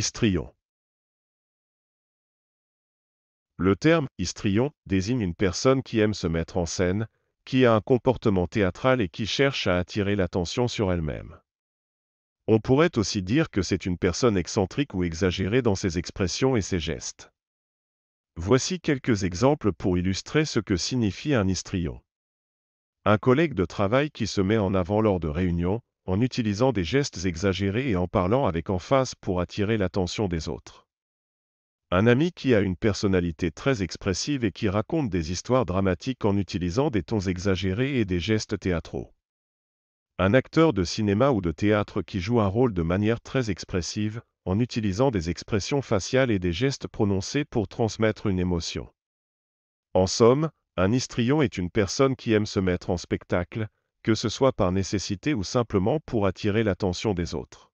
Histrion. Le terme histrion désigne une personne qui aime se mettre en scène, qui a un comportement théâtral et qui cherche à attirer l'attention sur elle-même. On pourrait aussi dire que c'est une personne excentrique ou exagérée dans ses expressions et ses gestes. Voici quelques exemples pour illustrer ce que signifie un histrion. Un collègue de travail qui se met en avant lors de réunions, en utilisant des gestes exagérés et en parlant avec emphase pour attirer l'attention des autres. Un ami qui a une personnalité très expressive et qui raconte des histoires dramatiques en utilisant des tons exagérés et des gestes théâtraux. Un acteur de cinéma ou de théâtre qui joue un rôle de manière très expressive, en utilisant des expressions faciales et des gestes prononcés pour transmettre une émotion. En somme, un histrion est une personne qui aime se mettre en spectacle, que ce soit par nécessité ou simplement pour attirer l'attention des autres.